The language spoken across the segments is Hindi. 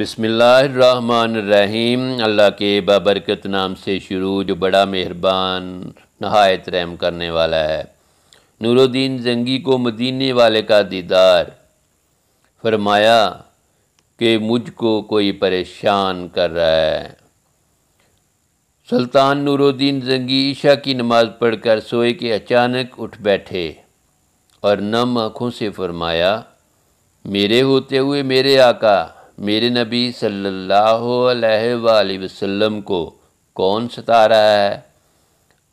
बसमीम अल्लाह के बाबरकत नाम से शुरू जो बड़ा मेहरबान नहायत रहम करने वाला है नूरुद्दीन जंगी को मदीने वाले का दीदार फरमाया कि मुझको कोई परेशान कर रहा है सुल्तान नूरुद्दीन जंगी ईशा की नमाज़ पढ़कर सोए के अचानक उठ बैठे और नम आँखों से फरमाया मेरे होते हुए मेरे आका मेरे नबी सल्लल्लाहु अलैहि वसल्लम को कौन सता रहा है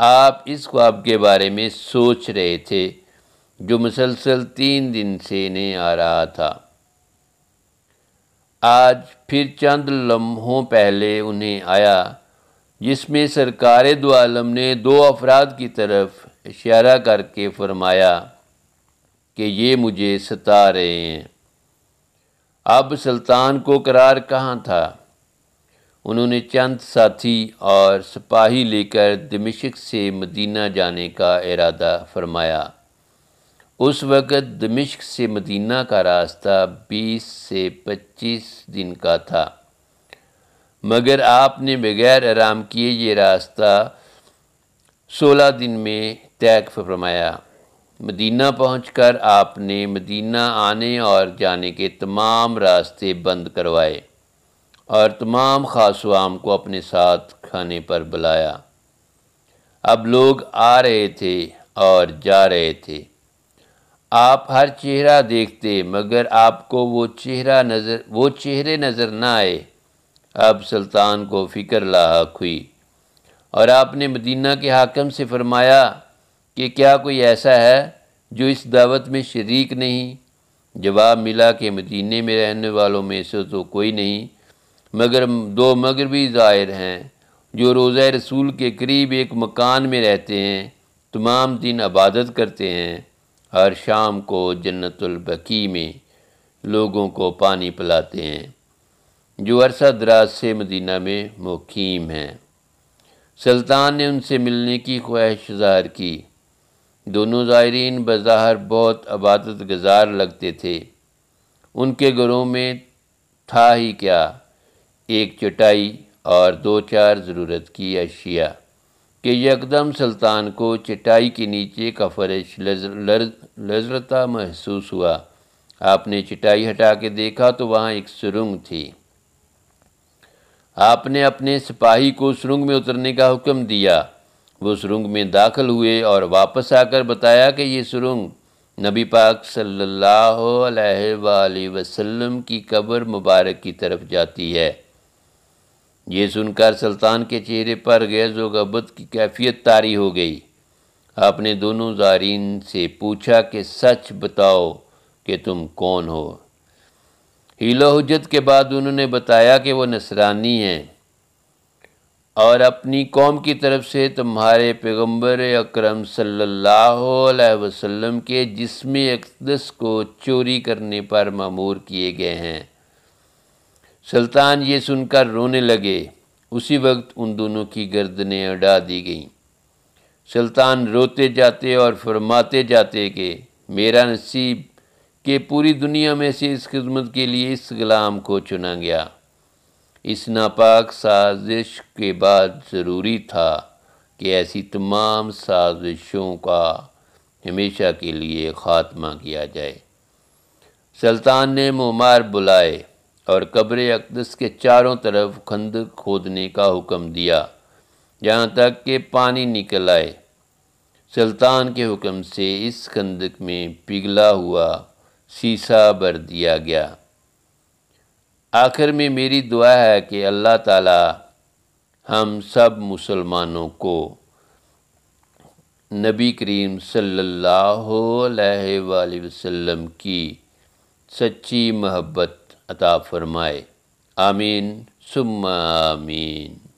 आप इस ख्वाब के बारे में सोच रहे थे जो मुसलसल तीन दिन से इन्हें आ रहा था आज फिर चंद लम्हों पहले उन्हें आया जिसमें सरकार दो ने दो अफराद की तरफ इशारा करके फरमाया कि ये मुझे सता रहे हैं अब सुल्तान को करार कहाँ था उन्होंने चंद साथी और सिपाही लेकर दमिश्क से मदीना जाने का इरादा फरमाया उस वक़्त दमिश्क से मदीना का रास्ता 20 से 25 दिन का था मगर आपने बग़ैर आराम किए ये रास्ता 16 दिन में तय फरमाया मदीना पहुंचकर आपने मदीना आने और जाने के तमाम रास्ते बंद करवाए और तमाम खास आम को अपने साथ खाने पर बुलाया अब लोग आ रहे थे और जा रहे थे आप हर चेहरा देखते मगर आपको वो चेहरा नज़र वो चेहरे नज़र ना आए अब सुल्तान को फ़िक्र लाक हुई और आपने मदीना के हाकम से फरमाया कि क्या कोई ऐसा है जो इस दावत में शरीक नहीं जवाब मिला कि मदीने में रहने वालों में से तो कोई नहीं मगर दो मगरबी ज़ाहिर हैं जो रोज़ा रसूल के करीब एक मकान में रहते हैं तमाम दिन इबादत करते हैं हर शाम को जन्नतुलबकी में लोगों को पानी पिलाते हैं जो अरसा दराज से मदीना में मुकीम हैं सुल्तान ने उनसे मिलने की ख्वाहिश ज़ाहिर की दोनों ज़ायरीन बज़ाहर बहुत अबादत गज़ार लगते थे उनके घरों में था ही क्या एक चटाई और दो चार ज़रूरत की अशिया कि यकदम सुल्तान को चटाई के नीचे का फर्श लजरता महसूस हुआ आपने चटाई हटा के देखा तो वहाँ एक सुरंग थी आपने अपने सिपाही को सुरंग में उतरने का हुक्म दिया वो सुरंग में दाखिल हुए और वापस आकर बताया कि ये सुरंग नबी पाक सल्लल्लाहु अलैहि वसल्लम की कब्र मुबारक की तरफ जाती है ये सुनकर सुल्तान के चेहरे पर गैज़ गबत की कैफियत तारी हो गई आपने दोनों जारीन से पूछा कि सच बताओ कि तुम कौन हो हीलो हजत के बाद उन्होंने बताया कि वो नसरानी हैं और अपनी कौम की तरफ से तुम्हारे पैगम्बर अक्रम सल्लल्लाहु अलैहि वसल्लम के जिसम अकदस को चोरी करने पर मामूर किए गए हैं सुल्तान ये सुनकर रोने लगे उसी वक्त उन दोनों की गर्दनें उड़ा दी गईं सुल्तान रोते जाते और फरमाते जाते कि मेरा नसीब के पूरी दुनिया में से इस खिदमत के लिए इस गुलाम को चुना गया इस नापाक साजिश के बाद ज़रूरी था कि ऐसी तमाम साजिशों का हमेशा के लिए ख़ात्मा किया जाए सुल्तान ने मुमार बुलाए और कब्र अकदस के चारों तरफ खंद खोदने का हुक्म दिया यहाँ तक कि पानी निकल आए सुल्तान के हुक्म से इस खंदक में पिघला हुआ शीशा भर दिया गया आखिर में मेरी दुआ है कि अल्लाह ताला हम सब मुसलमानों को नबी करीम सल्लल्लाहु अलैहि वसल्लम की सच्ची मोहब्बत अता फ़रमाए आमीन सुम्मा आमीन